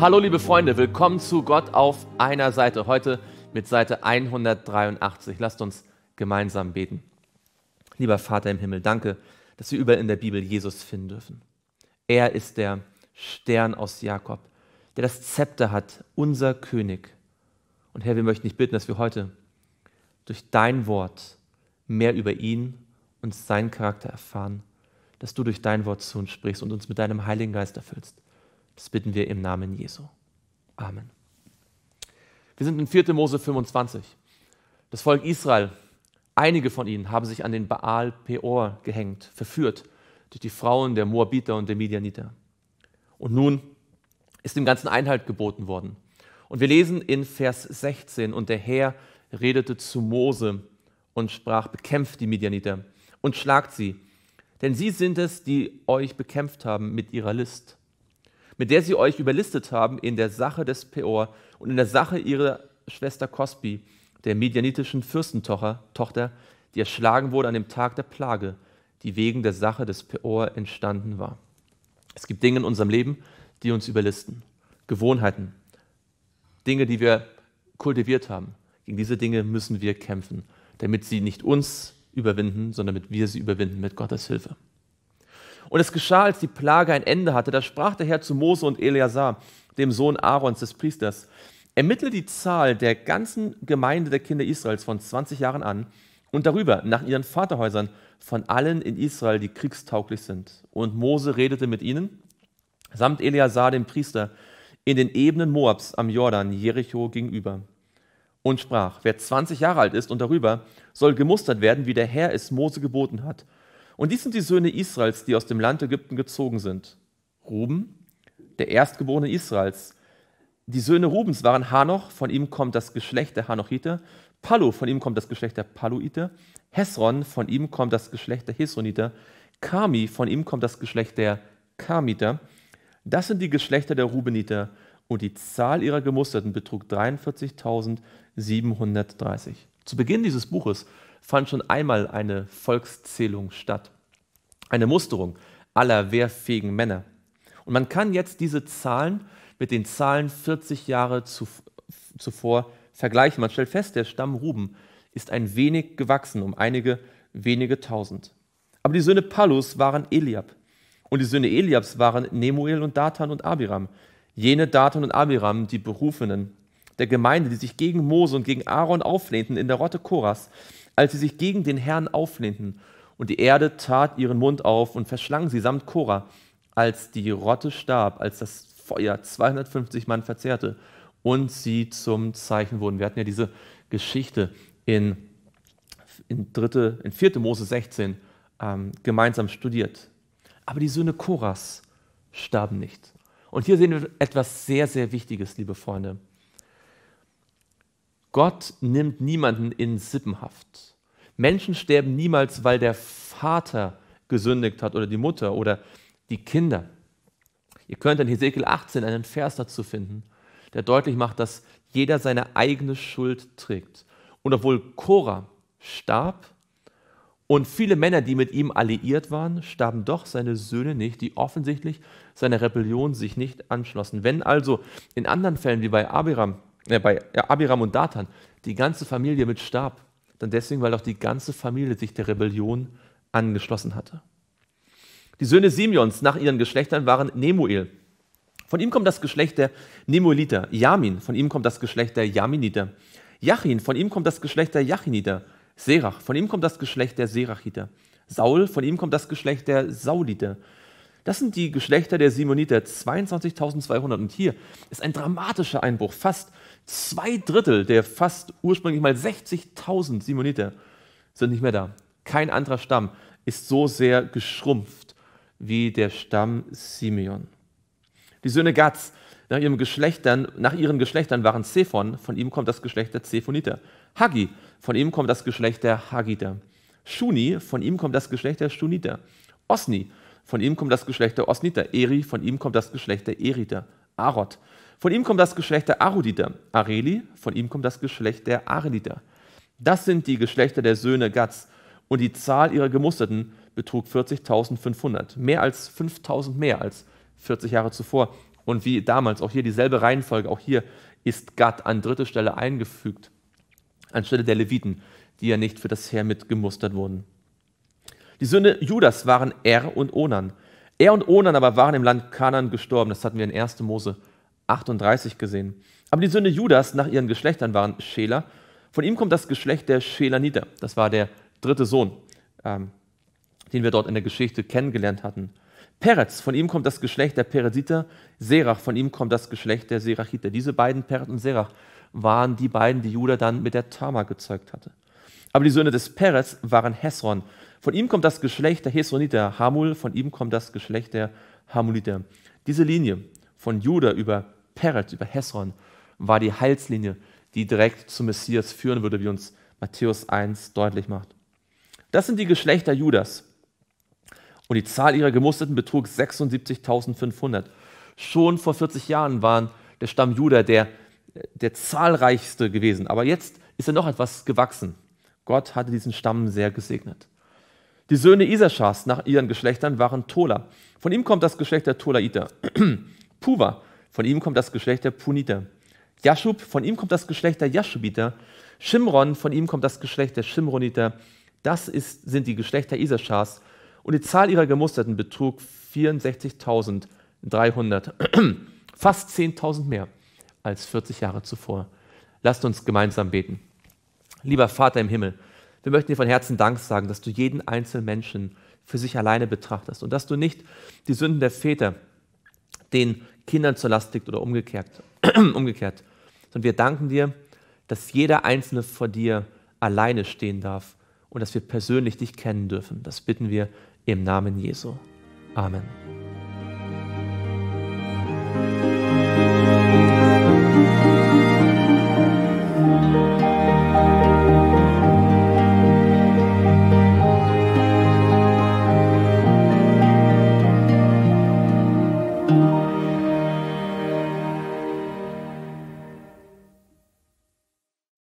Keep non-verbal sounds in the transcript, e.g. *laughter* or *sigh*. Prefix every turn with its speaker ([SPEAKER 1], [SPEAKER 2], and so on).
[SPEAKER 1] Hallo liebe Freunde, willkommen zu Gott auf einer Seite. Heute mit Seite 183. Lasst uns gemeinsam beten. Lieber Vater im Himmel, danke, dass wir überall in der Bibel Jesus finden dürfen. Er ist der Stern aus Jakob, der das Zepter hat, unser König. Und Herr, wir möchten dich bitten, dass wir heute durch dein Wort mehr über ihn und seinen Charakter erfahren, dass du durch dein Wort zu uns sprichst und uns mit deinem Heiligen Geist erfüllst. Das bitten wir im Namen Jesu. Amen. Wir sind in 4. Mose 25. Das Volk Israel, einige von ihnen, haben sich an den Baal Peor gehängt, verführt durch die Frauen der Moabiter und der Midianiter. Und nun ist dem ganzen Einhalt geboten worden. Und wir lesen in Vers 16, und der Herr redete zu Mose und sprach, bekämpft die Midianiter und schlagt sie, denn sie sind es, die euch bekämpft haben mit ihrer List mit der sie euch überlistet haben in der Sache des Peor und in der Sache ihrer Schwester Cosby, der medianitischen Fürstentochter, die erschlagen wurde an dem Tag der Plage, die wegen der Sache des Peor entstanden war. Es gibt Dinge in unserem Leben, die uns überlisten. Gewohnheiten, Dinge, die wir kultiviert haben. Gegen diese Dinge müssen wir kämpfen, damit sie nicht uns überwinden, sondern damit wir sie überwinden mit Gottes Hilfe. Und es geschah, als die Plage ein Ende hatte, da sprach der Herr zu Mose und Eleazar, dem Sohn Aarons, des Priesters, ermittle die Zahl der ganzen Gemeinde der Kinder Israels von 20 Jahren an und darüber nach ihren Vaterhäusern von allen in Israel, die kriegstauglich sind. Und Mose redete mit ihnen, samt Eleazar, dem Priester, in den Ebenen Moabs am Jordan, Jericho gegenüber und sprach, wer 20 Jahre alt ist und darüber, soll gemustert werden, wie der Herr es Mose geboten hat. Und dies sind die Söhne Israels, die aus dem Land Ägypten gezogen sind. Ruben, der Erstgeborene Israels. Die Söhne Rubens waren Hanoch, von ihm kommt das Geschlecht der Hanochiter. Palu, von ihm kommt das Geschlecht der Paluiter. Hesron, von ihm kommt das Geschlecht der Hesroniter. Kami, von ihm kommt das Geschlecht der Kamiter. Das sind die Geschlechter der Rubeniter. Und die Zahl ihrer Gemusterten betrug 43.730. Zu Beginn dieses Buches fand schon einmal eine Volkszählung statt, eine Musterung aller wehrfähigen Männer. Und man kann jetzt diese Zahlen mit den Zahlen 40 Jahre zu, zuvor vergleichen. Man stellt fest, der Stamm Ruben ist ein wenig gewachsen, um einige wenige tausend. Aber die Söhne Palus waren Eliab. Und die Söhne Eliabs waren Nemuel und Datan und Abiram. Jene Datan und Abiram, die Berufenen der Gemeinde, die sich gegen Mose und gegen Aaron auflehnten in der Rotte Koras, als sie sich gegen den Herrn auflehnten. Und die Erde tat ihren Mund auf und verschlang sie samt Korah, als die Rotte starb, als das Feuer 250 Mann verzehrte und sie zum Zeichen wurden. Wir hatten ja diese Geschichte in, in, dritte, in 4. Mose 16 ähm, gemeinsam studiert. Aber die Söhne Koras starben nicht. Und hier sehen wir etwas sehr, sehr Wichtiges, liebe Freunde. Gott nimmt niemanden in Sippenhaft. Menschen sterben niemals, weil der Vater gesündigt hat oder die Mutter oder die Kinder. Ihr könnt in Hesekiel 18 einen Vers dazu finden, der deutlich macht, dass jeder seine eigene Schuld trägt. Und obwohl Korah starb und viele Männer, die mit ihm alliiert waren, starben doch seine Söhne nicht, die offensichtlich seiner Rebellion sich nicht anschlossen. Wenn also in anderen Fällen wie bei Abiram äh, bei Abiram und Datan, die ganze Familie mit starb. Dann deswegen, weil auch die ganze Familie sich der Rebellion angeschlossen hatte. Die Söhne Simeons nach ihren Geschlechtern waren Nemuel. Von ihm kommt das Geschlecht der Nemueliter. Jamin, von ihm kommt das Geschlecht der Jaminiter. Jachin, von ihm kommt das Geschlecht der Jachiniter. Serach, von ihm kommt das Geschlecht der Serachiter. Saul, von ihm kommt das Geschlecht der Sauliter. Das sind die Geschlechter der Simoniter, 22.200. Und hier ist ein dramatischer Einbruch. Fast zwei Drittel der fast ursprünglich mal 60.000 Simoniter sind nicht mehr da. Kein anderer Stamm ist so sehr geschrumpft wie der Stamm Simeon. Die Söhne Gads, nach, ihrem Geschlechtern, nach ihren Geschlechtern waren Zephon, von ihm kommt das Geschlecht der Zephoniter. Hagi, von ihm kommt das Geschlecht der Hagiter. Shuni, von ihm kommt das Geschlecht der Shuniter. Osni, von ihm kommt das Geschlecht der Osniter. Eri, von ihm kommt das Geschlecht der Eriter. Arod. Von ihm kommt das Geschlecht der Aruditer. Areli, von ihm kommt das Geschlecht der Areliter. Das sind die Geschlechter der Söhne Gats. Und die Zahl ihrer Gemusterten betrug 40.500. Mehr als 5.000 mehr als 40 Jahre zuvor. Und wie damals, auch hier dieselbe Reihenfolge, auch hier ist Gad an dritte Stelle eingefügt, anstelle der Leviten, die ja nicht für das Heer mitgemustert wurden. Die Söhne Judas waren Er und Onan. Er und Onan aber waren im Land Kanan gestorben. Das hatten wir in 1. Mose 38 gesehen. Aber die Söhne Judas nach ihren Geschlechtern waren Schela. Von ihm kommt das Geschlecht der Schelaniter. Das war der dritte Sohn, ähm, den wir dort in der Geschichte kennengelernt hatten. Peretz, von ihm kommt das Geschlecht der Peretiter. Serach, von ihm kommt das Geschlecht der Serachiter. Diese beiden, Peretz und Serach, waren die beiden, die Judah dann mit der Tama gezeugt hatte. Aber die Söhne des Peretz waren Hesron. Von ihm kommt das Geschlecht der Hesroniter Hamul, von ihm kommt das Geschlecht der Hamuliter. Diese Linie von Juda über Peret, über Hesron, war die Heilslinie, die direkt zum Messias führen würde, wie uns Matthäus 1 deutlich macht. Das sind die Geschlechter Judas. Und die Zahl ihrer Gemusterten betrug 76.500. Schon vor 40 Jahren waren der Stamm Juda der, der zahlreichste gewesen. Aber jetzt ist er noch etwas gewachsen. Gott hatte diesen Stamm sehr gesegnet. Die Söhne Isaschas nach ihren Geschlechtern waren Tola. Von ihm kommt das Geschlecht der Tolaiter. *clears throat* Puva, von ihm kommt das Geschlecht der Puniter. Jaschub, von ihm kommt das Geschlecht der Jaschubiter. Shimron, von ihm kommt das Geschlecht der Shimroniter. Das ist, sind die Geschlechter Isaschas. Und die Zahl ihrer Gemusterten betrug 64.300. *clears throat* Fast 10.000 mehr als 40 Jahre zuvor. Lasst uns gemeinsam beten. Lieber Vater im Himmel, wir möchten dir von Herzen Dank sagen, dass du jeden einzelnen Menschen für sich alleine betrachtest und dass du nicht die Sünden der Väter den Kindern zur Last liegt oder umgekehrt, *clears throat* umgekehrt. Sondern wir danken dir, dass jeder Einzelne vor dir alleine stehen darf und dass wir persönlich dich kennen dürfen. Das bitten wir im Namen Jesu. Amen.